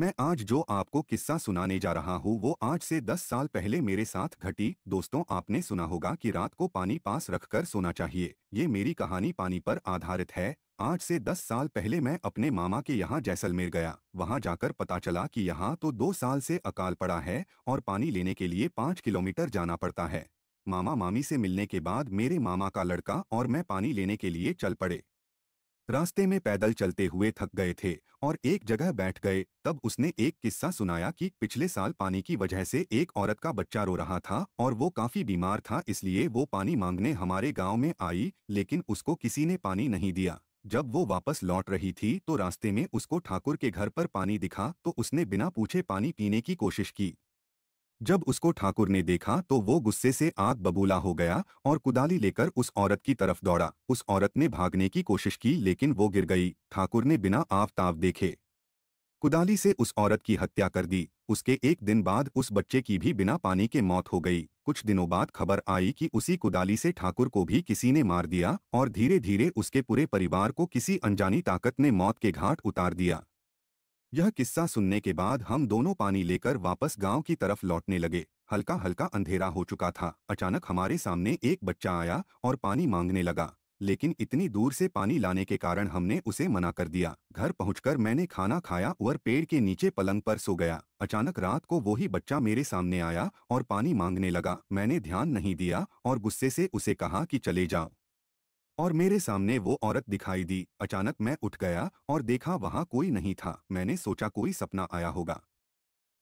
मैं आज जो आपको किस्सा सुनाने जा रहा हूँ वो आज से दस साल पहले मेरे साथ घटी दोस्तों आपने सुना होगा कि रात को पानी पास रखकर सोना चाहिए ये मेरी कहानी पानी पर आधारित है आज से दस साल पहले मैं अपने मामा के यहाँ जैसलमेर गया वहाँ जाकर पता चला कि यहाँ तो दो साल से अकाल पड़ा है और पानी लेने के लिए पाँच किलोमीटर जाना पड़ता है मामा मामी से मिलने के बाद मेरे मामा का लड़का और मैं पानी लेने के लिए चल पड़े रास्ते में पैदल चलते हुए थक गए थे और एक जगह बैठ गए तब उसने एक किस्सा सुनाया कि पिछले साल पानी की वजह से एक औरत का बच्चा रो रहा था और वो काफी बीमार था इसलिए वो पानी मांगने हमारे गांव में आई लेकिन उसको किसी ने पानी नहीं दिया जब वो वापस लौट रही थी तो रास्ते में उसको ठाकुर के घर पर पानी दिखा तो उसने बिना पूछे पानी पीने की कोशिश की जब उसको ठाकुर ने देखा तो वो गुस्से से आग बबूला हो गया और कुदाली लेकर उस औरत की तरफ दौड़ा उस औरत ने भागने की कोशिश की लेकिन वो गिर गई ठाकुर ने बिना आफताब देखे कुदाली से उस औरत की हत्या कर दी उसके एक दिन बाद उस बच्चे की भी बिना पानी के मौत हो गई कुछ दिनों बाद खबर आई कि उसी कुदाली से ठाकुर को भी किसी ने मार दिया और धीरे धीरे उसके पूरे परिवार को किसी अनजानी ताकत ने मौत के घाट उतार दिया यह किस्सा सुनने के बाद हम दोनों पानी लेकर वापस गांव की तरफ लौटने लगे हल्का हल्का अंधेरा हो चुका था अचानक हमारे सामने एक बच्चा आया और पानी मांगने लगा लेकिन इतनी दूर से पानी लाने के कारण हमने उसे मना कर दिया घर पहुंचकर मैंने खाना खाया और पेड़ के नीचे पलंग पर सो गया अचानक रात को वही बच्चा मेरे सामने आया और पानी मांगने लगा मैंने ध्यान नहीं दिया और गुस्से से उसे कहा कि चले जाओ और मेरे सामने वो औरत दिखाई दी अचानक मैं उठ गया और देखा वहां कोई नहीं था मैंने सोचा कोई सपना आया होगा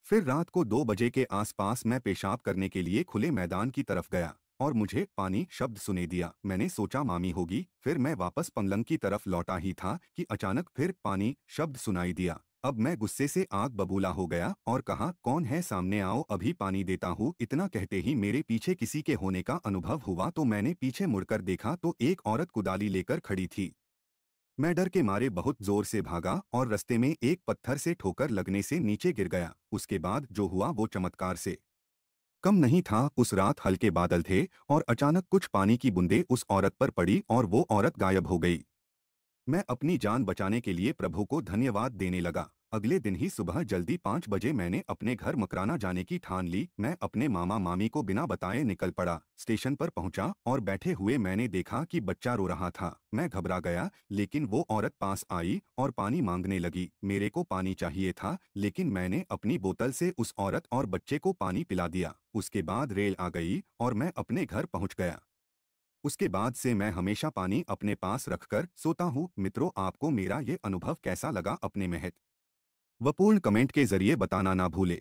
फिर रात को दो बजे के आसपास मैं पेशाब करने के लिए खुले मैदान की तरफ गया और मुझे पानी शब्द सुने दिया मैंने सोचा मामी होगी फिर मैं वापस पंगलंग की तरफ लौटा ही था कि अचानक फिर पानी शब्द सुनाई दिया अब मैं गुस्से से आग बबूला हो गया और कहा कौन है सामने आओ अभी पानी देता हूँ इतना कहते ही मेरे पीछे किसी के होने का अनुभव हुआ तो मैंने पीछे मुड़कर देखा तो एक औरत कुदाली लेकर खड़ी थी मैं डर के मारे बहुत जोर से भागा और रस्ते में एक पत्थर से ठोकर लगने से नीचे गिर गया उसके बाद जो हुआ वो चमत्कार से कम नहीं था उस रात हल्के बादल थे और अचानक कुछ पानी की बूंदें उस औरत पर पड़ी और वो औरत गायब हो गई मैं अपनी जान बचाने के लिए प्रभु को धन्यवाद देने लगा अगले दिन ही सुबह जल्दी पाँच बजे मैंने अपने घर मकराना जाने की ठान ली मैं अपने मामा मामी को बिना बताए निकल पड़ा स्टेशन पर पहुंचा और बैठे हुए मैंने देखा कि बच्चा रो रहा था मैं घबरा गया लेकिन वो औरत पास आई और पानी मांगने लगी मेरे को पानी चाहिए था लेकिन मैंने अपनी बोतल से उस औरत और बच्चे को पानी पिला दिया उसके बाद रेल आ गई और मैं अपने घर पहुँच गया उसके बाद से मैं हमेशा पानी अपने पास रखकर सोता हूँ मित्रों आपको मेरा ये अनुभव कैसा लगा अपने महत वपूर्ण कमेंट के जरिए बताना ना भूले